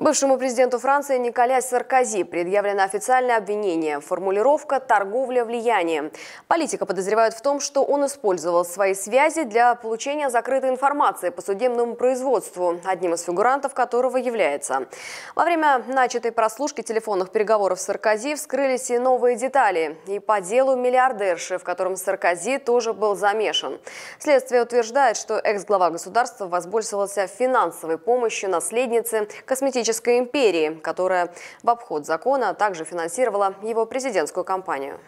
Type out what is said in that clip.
Бывшему президенту Франции Николя Саркози предъявлено официальное обвинение – формулировка «торговля влиянием». Политика подозревают в том, что он использовал свои связи для получения закрытой информации по судебному производству, одним из фигурантов которого является. Во время начатой прослушки телефонных переговоров Саркози вскрылись и новые детали. И по делу миллиардерши, в котором Саркози тоже был замешан. Следствие утверждает, что экс-глава государства возбользовался финансовой помощью наследницы косметической Российско-империи, которая в обход закона также финансировала его президентскую кампанию.